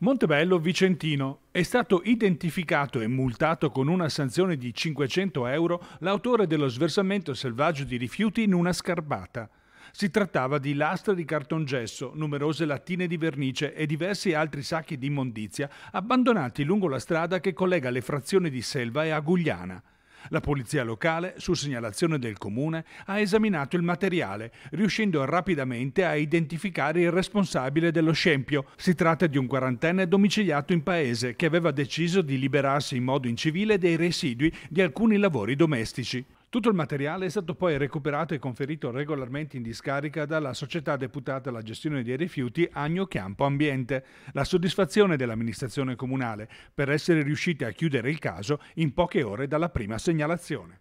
Montebello Vicentino. È stato identificato e multato con una sanzione di 500 euro l'autore dello sversamento selvaggio di rifiuti in una scarbata. Si trattava di lastre di cartongesso, numerose lattine di vernice e diversi altri sacchi di immondizia abbandonati lungo la strada che collega le frazioni di Selva e Agugliana. La polizia locale, su segnalazione del comune, ha esaminato il materiale, riuscendo rapidamente a identificare il responsabile dello scempio. Si tratta di un quarantenne domiciliato in paese che aveva deciso di liberarsi in modo incivile dei residui di alcuni lavori domestici. Tutto il materiale è stato poi recuperato e conferito regolarmente in discarica dalla società deputata alla gestione dei rifiuti Agno Campo Ambiente. La soddisfazione dell'amministrazione comunale per essere riusciti a chiudere il caso in poche ore dalla prima segnalazione.